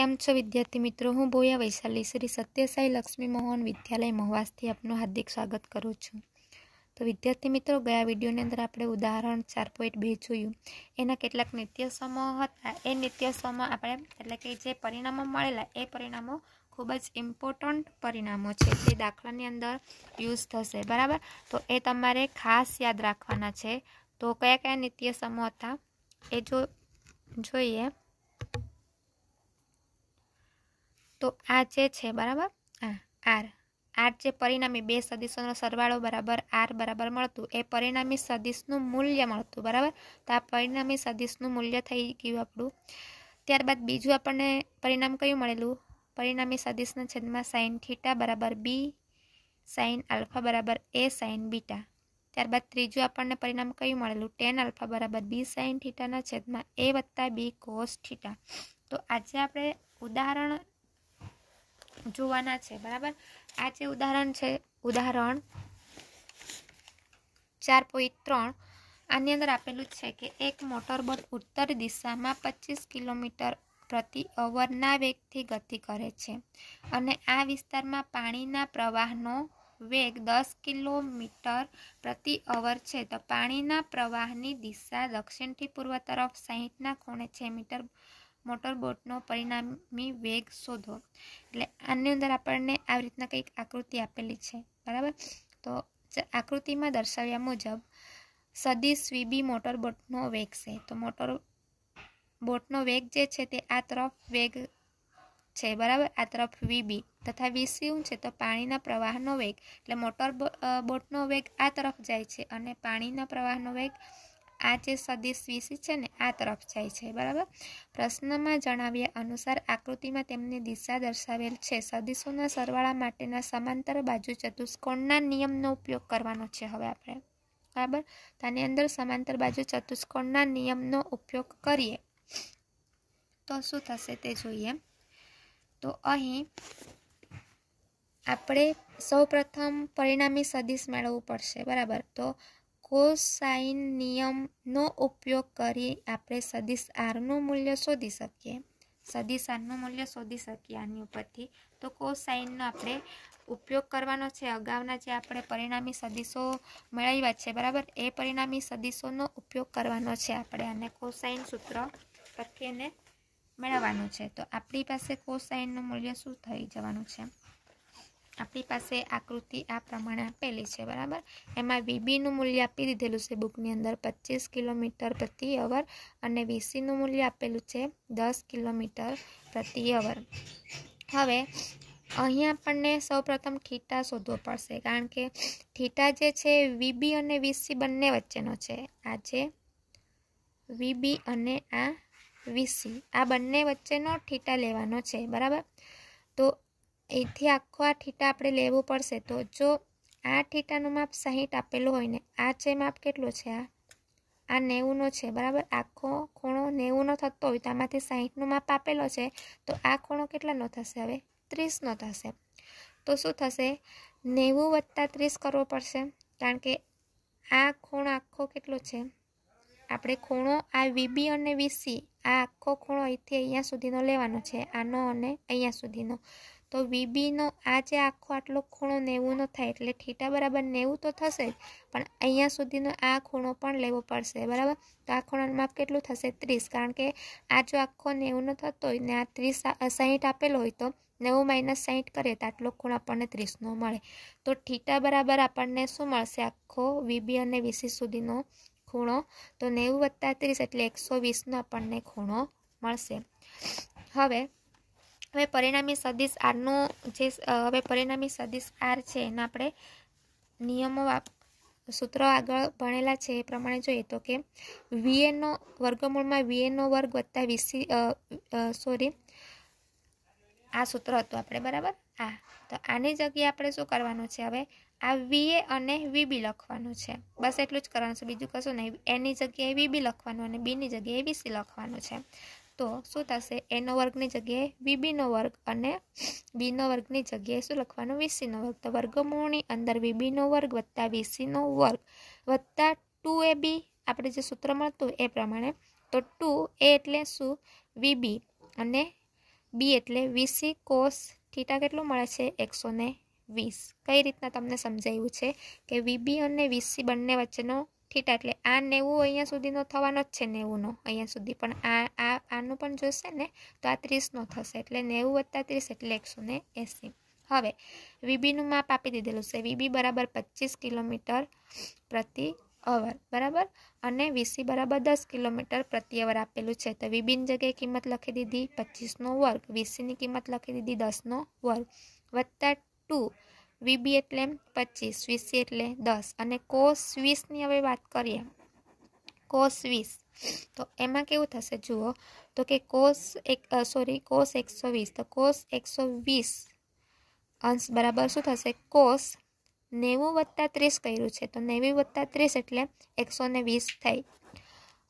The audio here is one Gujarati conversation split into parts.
કેમ છો વિદ્યાર્થી મિત્રો હું બોયા વૈશાલી શ્રી સત્યસાઈ લક્ષ્મી મોહન વિદ્યાલય મહવાસથી આપનું હાર્દિક સ્વાગત કરું છું તો વિદ્યાર્થી મિત્રો ગયા વિડીયોની અંદર આપણે ઉદાહરણ ચાર પોઈન્ટ બે જોયું એના કેટલાક નિત્યસમો હતા એ નિત્યસમો આપણે એટલે કે જે પરિણામો મળેલા એ પરિણામો ખૂબ જ ઇમ્પોર્ટન્ટ પરિણામો છે જે દાખલાની અંદર યુઝ થશે બરાબર તો એ તમારે ખાસ યાદ રાખવાના છે તો કયા કયા નિત્યસમો હતા એ જો જોઈએ તો આ જે છે બરાબર આ આર આર જે પરિણામી બે સદિશોનો સરવાળો બરાબર આર બરાબર મળતું એ પરિણામી સદિશનું મૂલ્ય મળતું બરાબર તો આ પરિણામી સદિશનું મૂલ્ય થઈ ગયું આપણું ત્યારબાદ બીજું આપણને પરિણામ કયું મળેલું પરિણામી સદિશના છેદમાં સાઇન થીટા બરાબર બી સાઇન આલ્ફા બરાબર એ સાઇન બીટા ત્યારબાદ ત્રીજું આપણને પરિણામ કયું મળેલું ટેન આલ્ફા બરાબર બી સાઇન થીટાના છેદમાં એ વત્તા બી કોસ થીટા તો આજે આપણે ઉદાહરણ જોવાના છે બરાબર આ જે ઉદાહરણ છે ઉદાહરણ ચાર પોઈન્ટ ત્રણ આની અંદર આપેલું છે કે એક મોટરબોટ ઉત્તર દિશામાં પચીસ કિલોમીટર પ્રતિ અવરના વેગથી ગતિ કરે છે અને આ વિસ્તારમાં પાણીના પ્રવાહનો વેગ દસ કિલોમીટર પ્રતિ અવર છે તો પાણીના પ્રવાહની દિશા દક્ષિણથી પૂર્વ તરફ સાહીઠના ખૂણે છે મીટર મોટરબોટનો પરિણામી વેગ શોધો એટલે આની અંદર આપણને આવી રીતના કંઈક આકૃતિ આપેલી છે બરાબર તો આકૃતિમાં દર્શાવ્યા મુજબ સદીશ વીબી મોટરબોટનો વેગ છે તો મોટર બોટનો વેગ જે છે તે આ તરફ વેગ છે બરાબર આ તરફ વીબી તથા વીસી શું છે તો પાણીના પ્રવાહનો વેગ એટલે મોટર બોટનો વેગ આ તરફ જાય છે અને પાણીના પ્રવાહનો વેગ આ જે સદીશ વિશી છે ને આ તરફ જાય છે બરાબર પ્રશ્નમાં જણાવ્યા અનુસાર આકૃતિમાં તેમની દિશા દર્શાવેલ છે સદીશોના સરવાળા માટેના સમાંતર બાજુ ચતુષ્કોણના નિયમનો ઉપયોગ કરવાનો છે હવે આપણે બરાબર તેની અંદર સમાંતર બાજુ ચતુષ્કોણના નિયમનો ઉપયોગ કરીએ તો શું થશે તે જોઈએ તો અહીં આપણે સૌપ્રથમ પરિણામી સદિશ મેળવવું પડશે બરાબર તો કોસાઇન નિયમનો ઉપયોગ કરી આપણે સદિશ આરનું મૂલ્ય શોધી શકીએ સદિશ આરનું મૂલ્ય શોધી શકીએ આની ઉપરથી તો કોસાઇનનો આપણે ઉપયોગ કરવાનો છે અગાઉના જે આપણે પરિણામી સદિશો મેળવ્યા છે બરાબર એ પરિણામી સદિશોનો ઉપયોગ કરવાનો છે આપણે અને કોસાઇન સૂત્ર લખીને મેળવવાનું છે તો આપણી પાસે કોસાઇનનું મૂલ્ય શું થઈ જવાનું છે આપણી પાસે આકૃતિ આ પ્રમાણે આપેલી છે બરાબર એમાં વીબીનું મૂલ્ય આપી દીધેલું છે બુકની અંદર પચીસ કિલોમીટર પ્રતિ અવર અને વીસીનું મૂલ્ય આપેલું છે દસ કિલોમીટર પ્રતિ અવર હવે અહીંયા આપણને સૌપ્રથમ ઠીટા શોધવો પડશે કારણ કે ઠીટા જે છે વીબી અને વીસી બંને વચ્ચેનો છે આ છે વીબી અને આ વીસી આ બંને વચ્ચેનો ઠીટા લેવાનો છે બરાબર તો અહીંથી આખો આ ઠીટા આપણે લેવું પડશે તો જો આ ઠીટાનું માપ સાહીઠ આપેલું હોય ને આ છે માપ કેટલું છે આ આ નેવુંનો છે બરાબર આખો ખૂણો નેવુંનો થતો હોય તો આમાંથી સાહીઠનું માપ આપેલો છે તો આ ખૂણો કેટલાનો થશે હવે ત્રીસનો થશે તો શું થશે નેવું વત્તા ત્રીસ કરવો પડશે કારણ કે આ ખૂણો આખો કેટલો છે આપણે ખૂણો આ વીબી અને વીસી આ આખો ખૂણો અહીંથી અહીંયા સુધીનો લેવાનો છે આનો અને અહીંયા સુધીનો તો વીબીનો આ જે આખો આટલો ખૂણો નેવું ન થાય એટલે થીટા બરાબર નેવું તો થશે જ પણ અહીંયા સુધીનો આ ખૂણો પણ લેવો પડશે બરાબર તો આ ખૂણાનું માપ કેટલું થશે ત્રીસ કારણ કે આ જો આખો નેવું ન થતો હોય ને આ ત્રીસ સાહીઠ આપેલો હોય તો નેવું માઇનસ સાહીઠ કરીએ તો આટલો ખૂણો આપણને ત્રીસનો મળે તો થીટા બરાબર આપણને શું મળશે આખો વીબી અને વીસી સુધીનો ખૂણો તો નેવું વત્તા ત્રીસ એટલે એકસો વીસનો આપણને ખૂણો મળશે હવે હવે પરિણામી સદિશ આરનું જે હવે પરિણામી સદિશ આર છે એના આપણે નિયમો સૂત્રો આગળ ભણેલા છે એ પ્રમાણે જોઈએ તો કે વીએનનો વર્ગમૂળમાં વીએનનો વર્ગ વત્તા વીસી સોરી આ સૂત્ર હતું આપણે બરાબર આ તો આની જગ્યાએ આપણે શું કરવાનું છે હવે આ વીએ અને વીબી લખવાનું છે બસ એટલું જ કરવાનું છે બીજું કશું નહીં એની જગ્યાએ વીબી લખવાનું અને બીની જગ્યાએ વીસી લખવાનું છે તો શું થશે એનો વર્ગની જગ્યાએ બીબીનો વર્ગ અને બીનો વર્ગની જગ્યાએ શું લખવાનું વીસીનો વર્ગ તો વર્ગમૂળની અંદર બીબીનો વર્ગ વત્તા વીસીનો વર્ગ વત્તા ટુ એ બી આપણે જે સૂત્ર મળતું એ પ્રમાણે તો ટુ એ એટલે શું વીબી અને બી એટલે વીસી કોસ થીટા કેટલું મળે છે એકસો વીસ કઈ રીતના તમને સમજાયું છે કે વીબી અને વીસી બંને વચ્ચેનો ઠીટા એટલે આ નેવું અહીંયા સુધીનો થવાનો જ છે નેવુંનો અહીંયા સુધી પણ આ આ આનું પણ જોશે ને તો આ ત્રીસનો થશે એટલે નેવું વત્તા ત્રીસ એટલે એકસો ને એંસી હવે વીબીનું માપ આપી દીધેલું છે વીબી બરાબર પચીસ કિલોમીટર પ્રતિ અવર બરાબર અને વીસી બરાબર દસ કિલોમીટર પ્રતિ અવર આપેલું છે તો વીબીની જગ્યાએ કિંમત લખી દીધી પચીસનો વર્ગ વીસીની કિંમત લખી દીધી દસનો વર્ગ વત્તા ટુ વીબી એટલે પચીસ વીસી એટલે દસ અને કોસ વીસની હવે વાત કરીએ કોસ વીસ તો એમાં કેવું થશે જુઓ તો કે કોસ એક સોરી કોસ એકસો વીસ તો કોસ એકસો વીસ અંશ બરાબર શું થશે કોસ નેવું વત્તા ત્રીસ કર્યું છે તો નેવી વત્તા ત્રીસ એટલે એકસો ને વીસ થઈ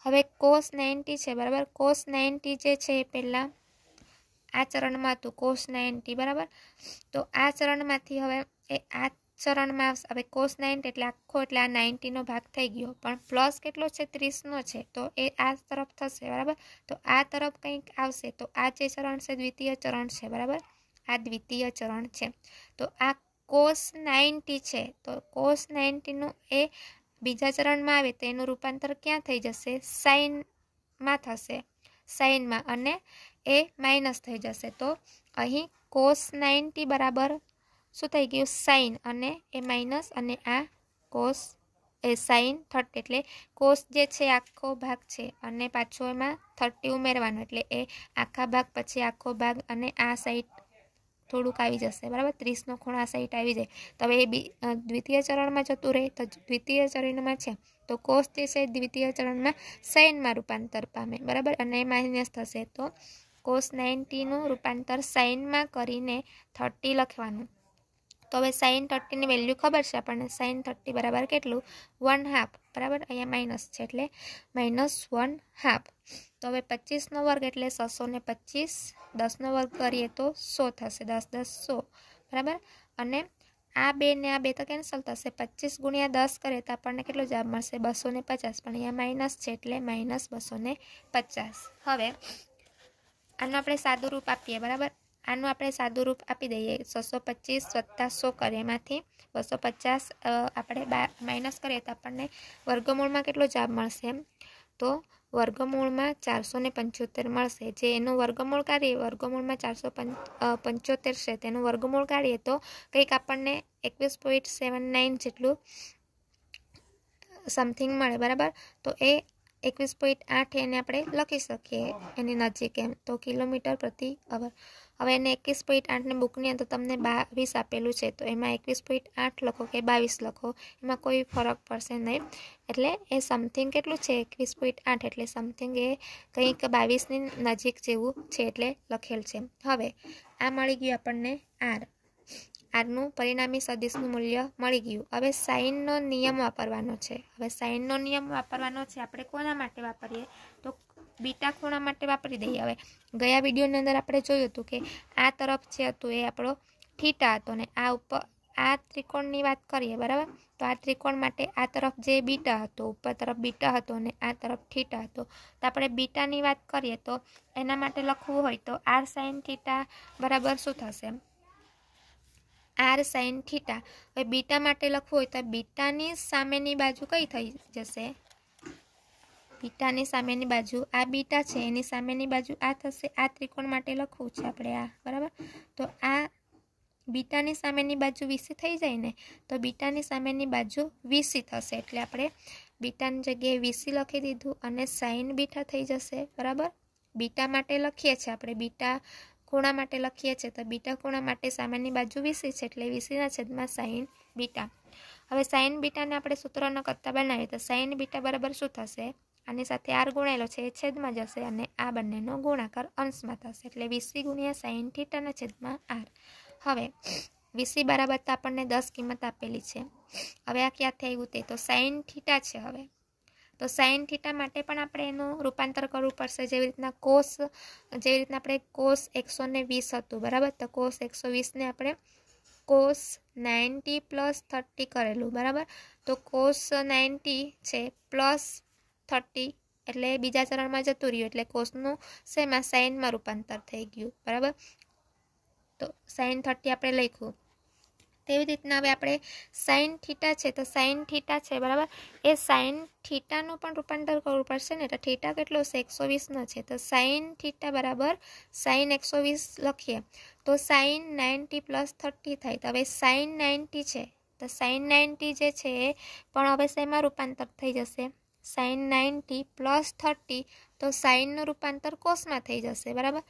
હવે કોસ નાઇન્ટી છે બરાબર કોસ નાઇન્ટી જે છે એ પહેલાં આ ચરણમાં હતું કોસ નાઇન્ટી બરાબર તો આ ચરણમાંથી હવે એ આ ચરણમાં આવશે હવે કોસ નાઇન્ટ એટલે આખો એટલે આ નાઇન્ટીનો ભાગ થઈ ગયો પણ પ્લસ કેટલો છે ત્રીસનો છે તો એ આ તરફ થશે બરાબર તો આ તરફ કંઈક આવશે તો આ જે ચરણ છે દ્વિતીય ચરણ છે બરાબર આ દ્વિતીય ચરણ છે તો આ કોસ નાઇન્ટી છે તો કોસ નાઇન્ટીનું એ બીજા ચરણમાં આવે તો એનું રૂપાંતર ક્યાં થઈ જશે સાઇનમાં થશે સાઇનમાં અને એ માઇનસ થઈ જશે તો અહીં કોસ નાઇન્ટી બરાબર શું થઈ ગયું સાઇન અને એ માઇનસ અને આ કોસ એ સાઇન થર્ટી એટલે કોસ જે છે આખો ભાગ છે અને પાછો એમાં થર્ટી ઉમેરવાનો એટલે એ આખા ભાગ પછી આખો ભાગ અને આ સાઈડ થોડુંક આવી જશે બરાબર ત્રીસનો ખૂણો આ સાઈડ આવી જાય તો હવે એ બી દ્વિતીય ચરણમાં જતું રહે તો દ્વિતીય ચરણમાં છે તો કોસ જે છે દ્વિતીય ચરણમાં સાઇનમાં રૂપાંતર પામે બરાબર અને એ માઇનસ થશે તો કોસ નાઇન્ટીનું રૂપાંતર સાઇનમાં કરીને થર્ટી લખવાનું તો હવે સાઇન થર્ટીની વેલ્યુ ખબર છે આપણને સાઇન થર્ટી બરાબર કેટલું વન હાફ બરાબર અહીંયા માઇનસ છે એટલે માઇનસ વન હાફ તો હવે પચીસનો વર્ગ એટલે છસો ને પચીસ દસનો વર્ગ કરીએ તો સો થશે દસ દસ સો બરાબર અને આ બે ને આ બે તો કેન્સલ થશે પચીસ ગુણ્યા દસ કરીએ તો આપણને કેટલો જવાબ મળશે બસો ને પચાસ પણ અહીંયા માઇનસ છે એટલે માઇનસ બસો ને પચાસ હવે આનું આપણે સાદું રૂપ આપીએ બરાબર આનું આપણે સાદું રૂપ આપી દઈએ છસો પચીસ વત્તા સો કરીએ એમાંથી બસો પચાસ આપણે માઇનસ કરીએ તો આપણને વર્ગમૂળમાં કેટલો જવાબ મળશે તો વર્ગમૂળમાં ચારસો ને પંચોતેર મળશે જે એનું વર્ગમૂળ કાઢીએ વર્ગમૂળમાં ચારસો પંચોતેર છે તેનું વર્ગમૂળ કાઢીએ તો કંઈક આપણને એકવીસ પોઈન્ટ સેવન નાઇન જેટલું સમથિંગ મળે બરાબર તો એ એકવીસ પોઈન્ટ આઠ એને આપણે લખી શકીએ એની નજીક એમ તો કિલોમીટર પ્રતિ અવર હવે એને એકવીસ પોઈન્ટ આઠની બુકની અંદર તમને બાવીસ આપેલું છે તો એમાં એકવીસ પોઈન્ટ આઠ લખો કે બાવીસ લખો એમાં કોઈ ફરક પડશે નહીં એટલે એ સમથિંગ કેટલું છે એકવીસ પોઈન્ટ આઠ એટલે સમથિંગ એ કંઈક બાવીસની નજીક જેવું છે એટલે લખેલ છે હવે આ મળી ગયું આપણને આર આરનું પરિણામી સદિશનું મૂલ્ય મળી ગયું હવે સાઇનનો નિયમ વાપરવાનો છે હવે સાઇનનો નિયમ વાપરવાનો છે આપણે કોના માટે વાપરીએ તો બીટા ખૂણા માટે વાપરી દઈએ હવે ગયા વિડીયોની અંદર આપણે જોયું હતું કે આ તરફ જે હતું એ આપણો ઠીટા હતો ને આ ઉપર આ ત્રિકોણની વાત કરીએ બરાબર તો આ ત્રિકોણ માટે આ તરફ જે બીટા હતો ઉપર તરફ બીટા હતો ને આ તરફ ઠીટા હતો તો આપણે બીટાની વાત કરીએ તો એના માટે લખવું હોય તો આર સાઇન થીટા બરાબર શું થશે આર સાઇન થીટા હવે બીટા માટે લખવું હોય તો બીટાની સામેની બાજુ કઈ થઈ જશે બીટાની સામેની બાજુ આ બીટા છે એની સામેની બાજુ આ થશે આ ત્રિકોણ માટે લખવું છે આપણે આ બરાબર તો આ બીટાની સામેની બાજુ વીસી થઈ જાય ને તો બીટાની સામેની બાજુ વીસી થશે એટલે આપણે બીટાની જગ્યાએ વીસી લખી દીધું અને સાઇન બીટા થઈ જશે બરાબર બીટા માટે લખીએ છીએ આપણે બીટા ખૂણા માટે લખીએ છીએ તો બીટા ખૂણા માટે સામાન્ય બાજુ વીસી છે એટલે વીસીના છેદમાં સાઈન બીટા હવે સાઈન બીટાને આપણે સૂત્રનો કરતા બનાવીએ તો સાઈન બીટા બરાબર શું થશે આની સાથે આર ગુણાયેલો છે એ છેદમાં જશે અને આ બંનેનો ગુણાકાર અંશમાં થશે એટલે વીસી ગુણ્યા સાઈન થીટાના છેદમાં આર હવે વીસી બરાબર તો આપણને દસ કિંમત આપેલી છે હવે આ ક્યાંથી આવ્યું તે તો સાઈન થીટા છે હવે તો સાઇન થીટા માટે પણ આપણે એનું રૂપાંતર કરવું પડશે જેવી રીતના કોસ જેવી રીતના આપણે કોસ એકસો ને વીસ હતું બરાબર તો કોસ એકસો વીસને આપણે કોસ નાઇન્ટી પ્લસ થર્ટી કરેલું બરાબર તો કોસ નાઇન્ટી છે પ્લસ થર્ટી એટલે બીજા ચરણમાં જતું રહ્યું એટલે કોસનું શેમાં સાઇનમાં રૂપાંતર થઈ ગયું બરાબર તો સાઇન થર્ટી આપણે લખ્યું તેવી રીતના હવે આપણે સાઇન થીટા છે તો સાઇન થીટા છે બરાબર એ સાઇન થીટાનું પણ રૂપાંતર કરવું પડશે ને તો થીટા કેટલો છે એકસો વીસનો છે તો સાઇન થીટા બરાબર સાઇન એકસો વીસ લખીએ તો સાઇન નાઇન્ટી પ્લસ થર્ટી થાય તો હવે સાઇન નાઇન્ટી છે તો સાઇન નાઇન્ટી જે છે એ પણ હવે શેમાં રૂપાંતર થઈ જશે સાઇન નાઇન્ટી પ્લસ થર્ટી તો સાઇનનું રૂપાંતર કોષમાં થઈ જશે બરાબર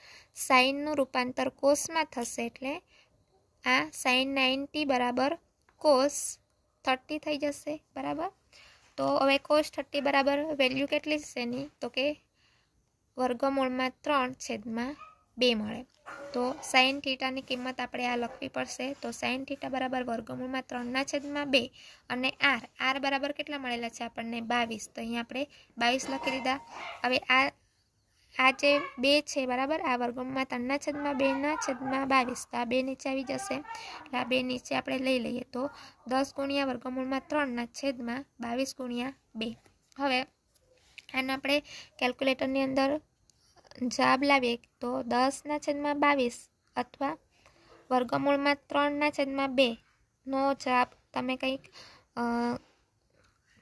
સાઇનનું રૂપાંતર કોષમાં થશે એટલે આ સાઇન નાઇન્ટી બરાબર કોસ થર્ટી થઈ જશે બરાબર તો હવે કોસ થર્ટી બરાબર વેલ્યુ કેટલી છે એની તો કે વર્ગમૂળમાં ત્રણ છેદમાં બે મળે તો સાઇન થીટાની કિંમત આપણે આ લખવી પડશે તો સાઇન થીટા બરાબર વર્ગમૂળમાં ત્રણના છેદમાં બે અને આર આર બરાબર કેટલા મળેલા છે આપણને બાવીસ તો અહીંયા આપણે બાવીસ લખી દીધા હવે આ આ જે બે છે બરાબર આ વર્ગમૂળમાં ત્રણના છદમાં બેના છદમાં બાવીસ તો આ બે નીચે આવી જશે એટલે આ બે નીચે આપણે લઈ લઈએ તો દસ ગુણ્યા વર્ગમૂળમાં ત્રણના છેદમાં બાવીસ ગુણ્યા બે હવે આને આપણે કેલ્ક્યુલેટરની અંદર જવાબ લાવીએ તો દસના છેદમાં બાવીસ અથવા વર્ગમૂળમાં ત્રણના છેદમાં બેનો જવાબ તમે કંઈક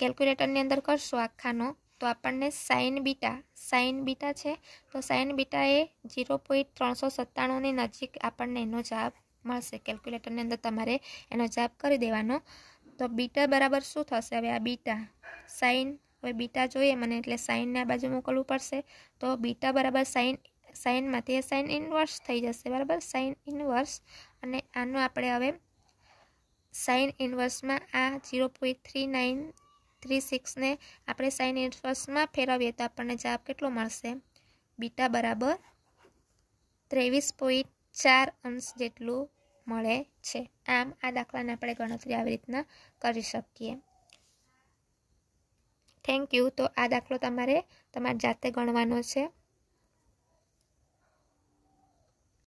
કેલ્ક્યુલેટરની અંદર કરશો આખાનો તો આપણને સાઇન બીટા સાઇન બીટા છે તો સાઇન બીટા એ જીરો પોઈન્ટ ત્રણસો સત્તાણુંની નજીક આપણને એનો જવાબ મળશે કેલ્ક્યુલેટરની અંદર તમારે એનો જવાબ કરી દેવાનો તો બીટા બરાબર શું થશે હવે આ બીટા સાઇન હવે બીટા જોઈએ મને એટલે સાઇનને આ બાજુ મોકલવું પડશે તો બીટા બરાબર સાઇન સાઇનમાંથી સાઇન ઇનવર્સ થઈ જશે બરાબર સાઇન ઇનવર્સ અને આનું આપણે હવે સાઇન ઇનવર્સમાં આ zero point three nine three સિક્સને આપણે સાઇન ઇન્વર્સમાં ફેરવીએ તો આપણને જવાબ કેટલો મળશે બીટા બરાબર ત્રેવીસ પોઈન્ટ ચાર અંશ જેટલું મળે છે આમ આ દાખલાને આપણે ગણતરી આવી રીતના કરી શકીએ થેન્ક યુ તો આ દાખલો તમારે તમારી જાતે ગણવાનો છે